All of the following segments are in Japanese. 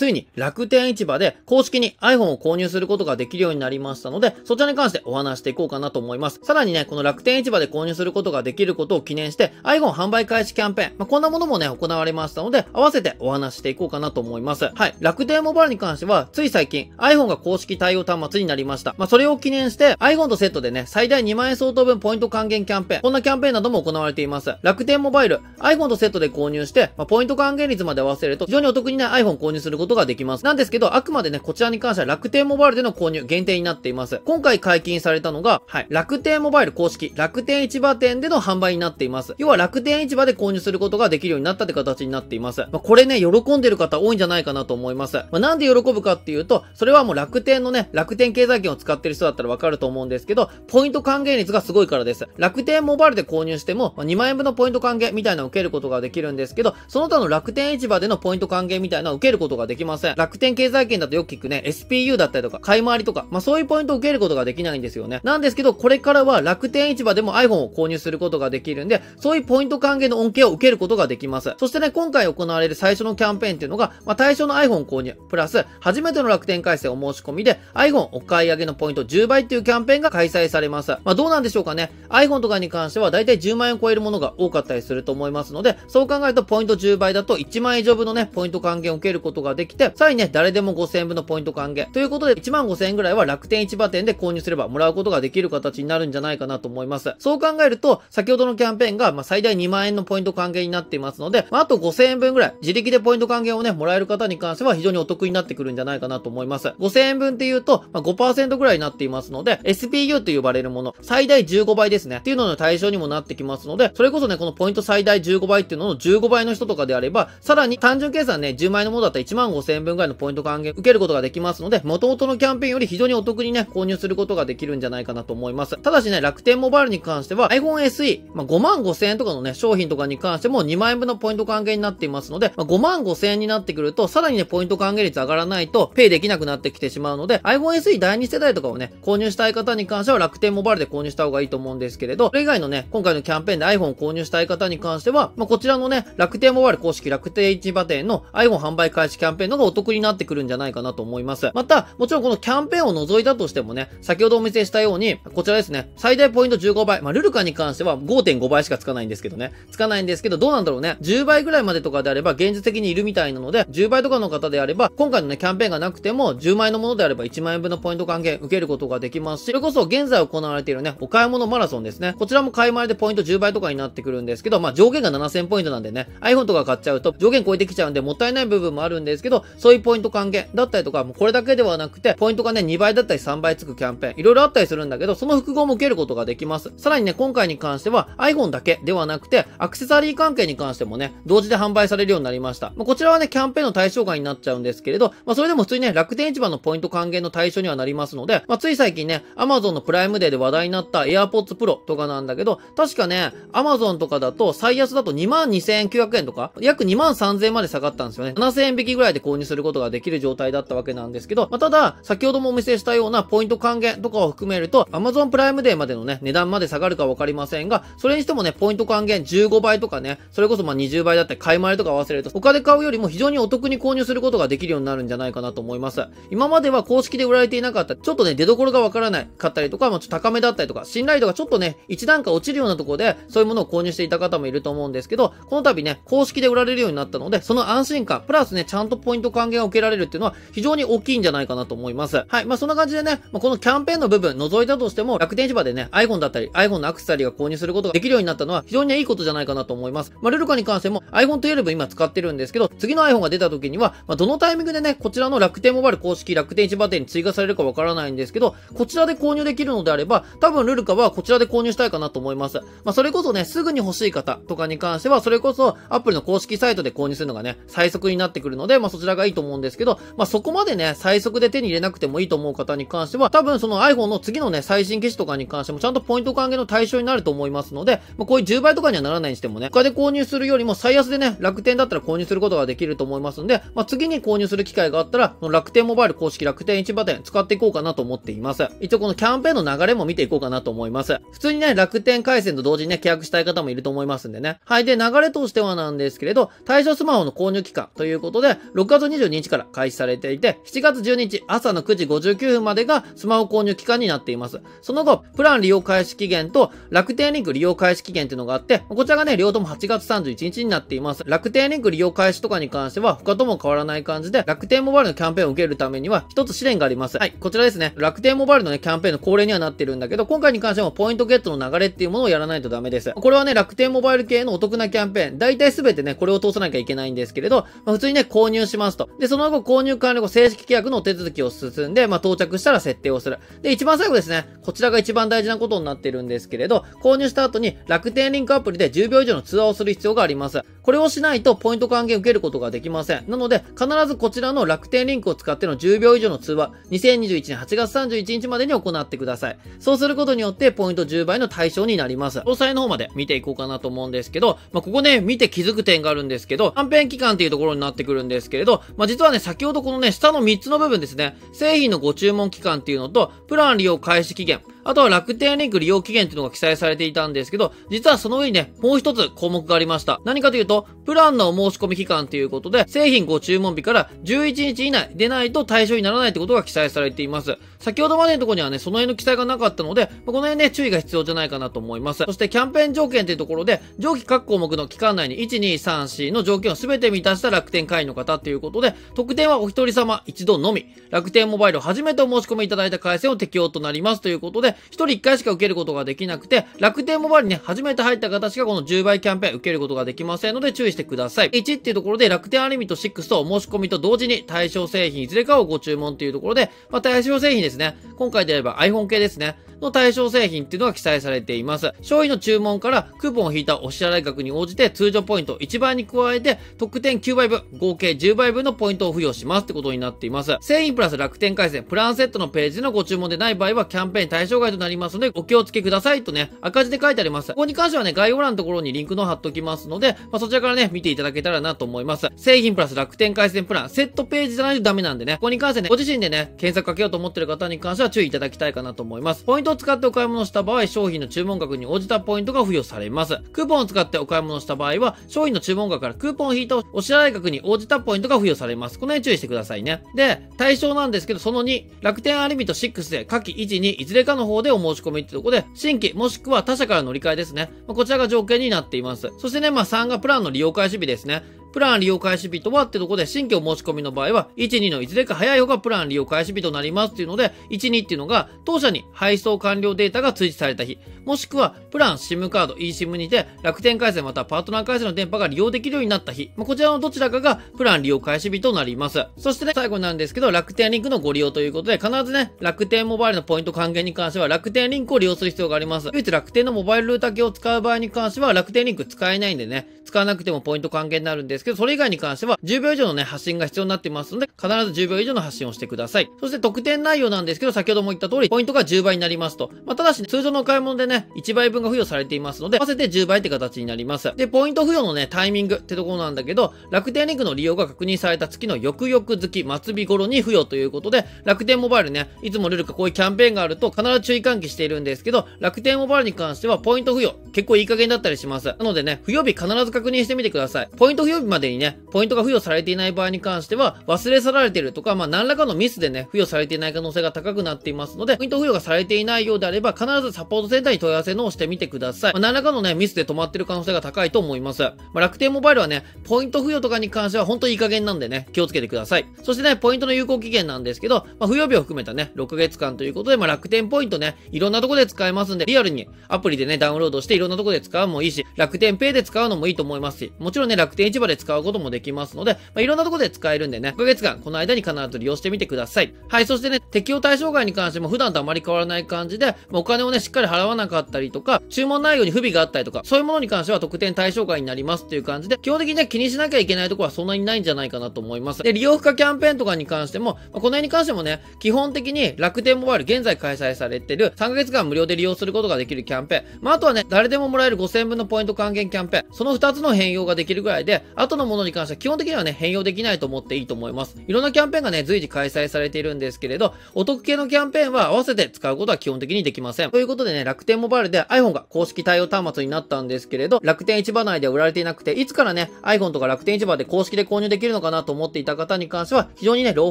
ついに楽天市場で公式に iPhone を購入することができるようになりましたので、そちらに関してお話していこうかなと思います。さらにね、この楽天市場で購入することができることを記念して、iPhone 販売開始キャンペーン、まあ、こんなものもね、行われましたので、合わせてお話していこうかなと思います。はい。楽天モバイルに関しては、つい最近 iPhone が公式対応端末になりました。まあ、それを記念して iPhone とセットでね、最大2万円相当分ポイント還元キャンペーン、こんなキャンペーンなども行われています。楽天モバイル、iPhone とセットで購入して、まあ、ポイント還元率まで合わせると、非常にお得にね、iPhone 購入することことができます。なんですけど、あくまでね、こちらに関しては楽天モバイルでの購入限定になっています。今回解禁されたのが、はい、楽天モバイル公式、楽天市場店での販売になっています。要は楽天市場で購入することができるようになったって形になっています。まあ、これね、喜んでる方多いんじゃないかなと思います。まあ、なんで喜ぶかっていうと、それはもう楽天のね、楽天経済圏を使ってる人だったらわかると思うんですけど、ポイント還元率がすごいからです。楽天モバイルで購入しても、まあ、2万円分のポイント還元みたいなのを受けることができるんですけど、その他の楽天市場でのポイント還元みたいなのを受けることができできません。楽天経済圏だとよく聞くね、SPU だったりとか、買い回りとか、まあ、そういうポイントを受けることができないんですよね。なんですけど、これからは楽天市場でも iPhone を購入することができるんで、そういうポイント還元の恩恵を受けることができます。そしてね、今回行われる最初のキャンペーンっていうのが、まあ、対象の iPhone 購入、プラス、初めての楽天回線お申し込みで、iPhone お買い上げのポイント10倍っていうキャンペーンが開催されます。まあ、どうなんでしょうかね。iPhone とかに関しては、だいたい10万円を超えるものが多かったりすると思いますので、そう考えるとポイント10倍だと1万円以上分のね、ポイント還元を受けることがでできて、さらにね、誰でも5000円分のポイント還元。ということで、1万5000円ぐらいは楽天市場店で購入すればもらうことができる形になるんじゃないかなと思います。そう考えると、先ほどのキャンペーンが、まあ、最大2万円のポイント還元になっていますので、まあ、あと5000円分ぐらい、自力でポイント還元をね、もらえる方に関しては非常にお得になってくるんじゃないかなと思います。5000円分って言うと、まあ、5%ぐらいになっていますので、SPU と呼ばれるもの、最大15倍ですね。っていうのの対象にもなってきますので、それこそね、このポイント最大15倍っていうのの15倍の人とかであれば、さらに単純計算ね、10万円のものだったら1万万5000円分ぐらいのポイント還元受けることができますので、元々のキャンペーンより非常にお得にね、購入することができるんじゃないかなと思います。ただしね、楽天モバイルに関しては iPhone SE、まあ、5万5000円とかのね、商品とかに関しても2万円分のポイント還元になっていますので、まあ、5万5000円になってくると、さらにね、ポイント還元率上がらないと、ペイできなくなってきてしまうので、iPhone SE 第2世代とかをね、購入したい方に関しては楽天モバイルで購入した方がいいと思うんですけれど、それ以外のね、今回のキャンペーンで iPhone を購入したい方に関しては、まあ、こちらのね、楽天モバイル公式楽天市場店の iPhone 販売開始キャンペーンペーンのがお得になってくるんじゃないかなと思います。また、もちろんこのキャンペーンを除いたとしてもね、先ほどお見せしたように、こちらですね、最大ポイント15倍。まあ、ルルカに関しては5.5倍しかつかないんですけどね。つかないんですけど、どうなんだろうね。10倍ぐらいまでとかであれば、現実的にいるみたいなので、10倍とかの方であれば、今回のね、キャンペーンがなくても、10万円のものであれば1万円分のポイント還元受けることができますし、それこそ現在行われているね、お買い物マラソンですね。こちらも買い前でポイント10倍とかになってくるんですけど、まあ、上限が7000ポイントなんでね、iPhone とか買っちゃうと、上限超えてきちゃうんで、もったいない部分もあるんですけど、ど、そういうポイント還元だったりとか、もうこれだけではなくて、ポイントがね、2倍だったり3倍つくキャンペーン、いろいろあったりするんだけど、その複合も受けることができます。さらにね、今回に関しては iPhone だけではなくて、アクセサリー関係に関してもね、同時で販売されるようになりました。まあ、こちらはね、キャンペーンの対象外になっちゃうんですけれど、まあ、それでも普通にね、楽天市場のポイント還元の対象にはなりますので、まあ、つい最近ね、Amazon のプライムデーで話題になった AirPods Pro とかなんだけど、確かね、Amazon とかだと最安だと22,900円とか、約23,000円まで下がったんですよね。7,000円引きぐらいでで購入することができる状態だったわけなんですけど、まあ、ただ、先ほどもお見せしたようなポイント還元とかを含めると、Amazon プライムデーまでのね、値段まで下がるかわかりませんが、それにしてもね、ポイント還元15倍とかね、それこそま20倍だったり、買い回りとか合わせると、他で買うよりも非常にお得に購入することができるようになるんじゃないかなと思います。今までは公式で売られていなかった、ちょっとね、出所がわからない、買ったりとか、まあ、ちょっと高めだったりとか、信頼度がちょっとね、一段階落ちるようなところで、そういうものを購入していた方もいると思うんですけど、この度ね、公式で売られるようになったので、その安心感、プラスね、ちゃんとポポイント還元を受けられるっていうのは非常に大きいんじゃないかなと思います。はい。まあ、そんな感じでね、まあ、このキャンペーンの部分除いたとしても、楽天市場でね、iPhone だったり、iPhone のアクセサリーが購入することができるようになったのは非常にいいことじゃないかなと思います。まあ、ルルカに関しても iPhone12 今使ってるんですけど、次の iPhone が出た時には、まあ、どのタイミングでね、こちらの楽天モバイル公式楽天市場店に追加されるかわからないんですけど、こちらで購入できるのであれば、多分ルルカはこちらで購入したいかなと思います。まあ、それこそね、すぐに欲しい方とかに関しては、それこそアプリの公式サイトで購入するのがね、最速になってくるので、まあ、そちらがいいと思うんですけど、まあ、そこまでね、最速で手に入れなくてもいいと思う方に関しては、多分その iPhone の次のね、最新機種とかに関してもちゃんとポイント還元の対象になると思いますので、まあ、こういう10倍とかにはならないにしてもね、他で購入するよりも最安でね、楽天だったら購入することができると思いますんで、まあ、次に購入する機会があったら、楽天モバイル公式楽天市場店使っていこうかなと思っています。一応このキャンペーンの流れも見ていこうかなと思います。普通にね、楽天回線と同時にね、契約したい方もいると思いますんでね。はい。で、流れとしてはなんですけれど、対象スマホの購入期間ということで、月22日から開始されていて、7月12日朝の9時59分までがスマホ購入期間になっています。その後、プラン利用開始期限と楽天リンク利用開始期限っていうのがあって、こちらがね、両方とも8月31日になっています。楽天リンク利用開始とかに関しては、他とも変わらない感じで、楽天モバイルのキャンペーンを受けるためには、一つ試練があります。はい、こちらですね。楽天モバイルのね、キャンペーンの恒例にはなってるんだけど、今回に関してもポイントゲットの流れっていうものをやらないとダメです。これはね、楽天モバイル系のお得なキャンペーン、大体すべてね、これを通さなきゃいけないんですけれど、まあ、普通にね、購入しますと。で、その後、購入完了後、正式契約の手続きを進んで、まあ、到着したら設定をする。で、一番最後ですね。こちらが一番大事なことになってるんですけれど、購入した後に楽天リンクアプリで10秒以上の通話をする必要があります。これをしないと、ポイント還元受けることができません。なので、必ずこちらの楽天リンクを使っての10秒以上の通話、2021年8月31日までに行ってください。そうすることによって、ポイント10倍の対象になります。詳細の方まで見ていこうかなと思うんですけど、まあ、ここね、見て気づく点があるんですけど、キャ期間っていうところになってくるんですけど、れど、まあ、実はね、先ほどこのね、下の3つの部分ですね、製品のご注文期間っていうのと、プラン利用開始期限、あとは楽天リンク利用期限っていうのが記載されていたんですけど、実はその上にね、もう一つ項目がありました。何かというと、プランのお申し込み期間ということで、製品ご注文日から11日以内でないと対象にならないってことが記載されています。先ほどまでのところにはね、その辺の記載がなかったので、この辺ね、注意が必要じゃないかなと思います。そしてキャンペーン条件というところで、上記各項目の期間内に1234の条件を全て満たした楽天会員の方ということで、特典はお一人様一度のみ、楽天モバイルを初めてお申し込みいただいた回線を適用となりますということで、で、1人1回しか受けることができなくて、楽天モバイルに、初めて入った方しかこの10倍キャンペーン受けることができませんので注意してください。1っていうところで楽天アニミと6と申し込みと同時に対象製品いずれかをご注文というところで、まあ、対象製品ですね。今回であれば iPhone 系ですね。の対象製品っていうのが記載されています。商品の注文からクーポンを引いたお支払い額に応じて通常ポイント1倍に加えて特典9倍分、合計10倍分のポイントを付与しますってことになっています。製品プラス楽天回線、プランセットのページのご注文でない場合はキャンペーン対象外となりますのでお気をつけくださいとね、赤字で書いてあります。ここに関してはね、概要欄のところにリンクの貼っときますので、まあ、そちらからね、見ていただけたらなと思います。製品プラス楽天回線プラン、セットページじゃないとダメなんでね、ここに関してね、ご自身でね、検索かけようと思ってる方に関しては注意いただきたいかなと思います。ポイントトを使ってお買い物した場合、商品の注文額に応じたポイントが付与されます。クーポンを使ってお買い物した場合は、商品の注文額からクーポンを引いたお支払い額に応じたポイントが付与されます。この辺注意してくださいね。で、対象なんですけど、その2、楽天アリミット6で、下記1にいずれかの方でお申し込みってとこで、新規もしくは他社から乗り換えですね。まあ、こちらが条件になっています。そしてね、まあ3がプランの利用開始日ですね。プラン利用開始日とはってとこで、新規お申し込みの場合は、1、2のいずれか早い方がプラン利用開始日となりますっていうので、1、2っていうのが、当社に配送完了データが通知された日、もしくは、プラン SIM カード eSIM にて、楽天回線またパートナー回線の電波が利用できるようになった日、まあ、こちらのどちらかがプラン利用開始日となります。そしてね、最後なんですけど、楽天リンクのご利用ということで、必ずね、楽天モバイルのポイント還元に関しては、楽天リンクを利用する必要があります。唯一楽天のモバイルルーター系を使う場合に関しては、楽天リンク使えないんでね、使わなくてもポイント還元になるんですけど、それ以外に関しては10秒以上のね、発信が必要になってますので、必ず10秒以上の発信をしてください。そして特典内容なんですけど、先ほども言った通り、ポイントが10倍になりますと。まあ、ただし、通常のお買い物でね、1倍分が付与されていますので、合わせて10倍って形になります。で、ポイント付与のね、タイミングってところなんだけど、楽天リンクの利用が確認された月の翌々月末日頃に付与ということで、楽天モバイルね、いつもルールかこういうキャンペーンがあると必ず注意喚起しているんですけど、楽天モバイルに関してはポイント付与、結構いい加減だったりします。なのでね、付与日必ず確認してみてください。ポイント付与日までにね、ポイントが付与されていない場合に関しては、忘れ去られてるとか、まあ、何らかのミスでね、付与されていない可能性が高くなっていますので、ポイント付与がされていないようであれば、必ずサポートセンターに問い合わせのをしてみてください。まあ、何らかのね、ミスで止まってる可能性が高いと思います。まあ、楽天モバイルはね、ポイント付与とかに関しては本当いい加減なんでね、気をつけてください。そしてね、ポイントの有効期限なんですけど、まあ、付与日を含めたね、6ヶ月間ということで、まあ、楽天ポイントね、いろんなとこで使えますんで、リアルにアプリでね、ダウンロードしていろんなとこで使うのもいいし、楽天ペイで使うのもいいと思います。思いますし、もちろんね、楽天市場で使うこともできますので、まあ、いろんなとこで使えるんでね、5ヶ月間、この間に必ず利用してみてください。はい、そしてね、適用対象外に関しても普段とあまり変わらない感じで、まお金をね、しっかり払わなかったりとか、注文内容に不備があったりとか、そういうものに関しては特典対象外になりますっていう感じで、基本的にね、気にしなきゃいけないところはそんなにないんじゃないかなと思います。で、利用不可キャンペーンとかに関しても、まあ、この辺に関してもね、基本的に楽天モバイル現在開催されてる3ヶ月間無料で利用することができるキャンペーン、まあ、あとはね、誰でももらえる5000分のポイント還元キャンペーン、その2つつの変容ができるぐらいで、後のものに関しては基本的にはね、変容できないと思っていいと思います。いろんなキャンペーンがね、随時開催されているんですけれど、お得系のキャンペーンは合わせて使うことは基本的にできません。ということでね、楽天モバイルで iPhone が公式対応端末になったんですけれど、楽天市場内で売られていなくて、いつからね、iPhone とか楽天市場で公式で購入できるのかなと思っていた方に関しては、非常にね、朗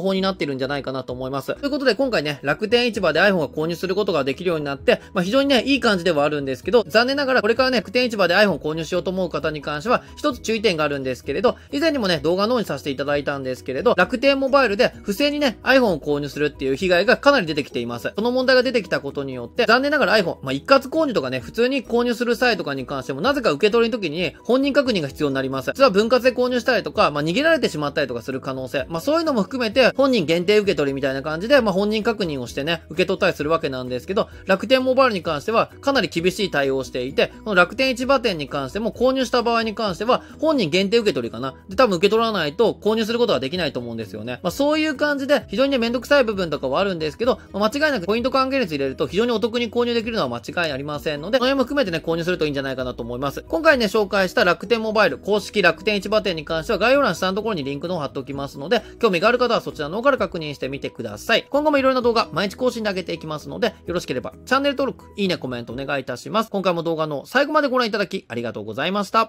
報になっているんじゃないかなと思います。ということで、今回ね、楽天市場で iPhone が購入することができるようになって、まあ、非常にね、いい感じではあるんですけど、残念ながらこれからね、楽天市場で iPhone 購入しようと思う方に関関しては、一つ注意点があるんですけれど、以前にもね、動画の方にさせていただいたんですけれど、楽天モバイルで不正にね、iPhone を購入するっていう被害がかなり出てきています。この問題が出てきたことによって、残念ながら iPhone、まあ、一括購入とかね、普通に購入する際とかに関しても、なぜか受け取りの時に本人確認が必要になります。実は分割で購入したりとか、まあ、逃げられてしまったりとかする可能性、まあ、そういうのも含めて、本人限定受け取りみたいな感じで、まあ、本人確認をしてね、受け取ったりするわけなんですけど、楽天モバイルに関しては、かなり厳しい対応をしていて、この楽天市場店に関しても購入した場合にに関しては、本人限定受け取りかな。で、多分受け取らないと購入することはできないと思うんですよね。まあ、そういう感じで、非常にね、めんどくさい部分とかはあるんですけど、まあ、間違いなくポイント還元率入れると非常にお得に購入できるのは間違いありませんので、その辺も含めてね、購入するといいんじゃないかなと思います。今回ね、紹介した楽天モバイル、公式楽天市場店に関しては、概要欄下のところにリンクの方貼っておきますので、興味がある方はそちらの方から確認してみてください。今後もいろいろな動画、毎日更新で上げていきますので、よろしければチャンネル登録、いいね、コメントお願いいたします。今回も動画の最後までご覧いただきありがとうございました。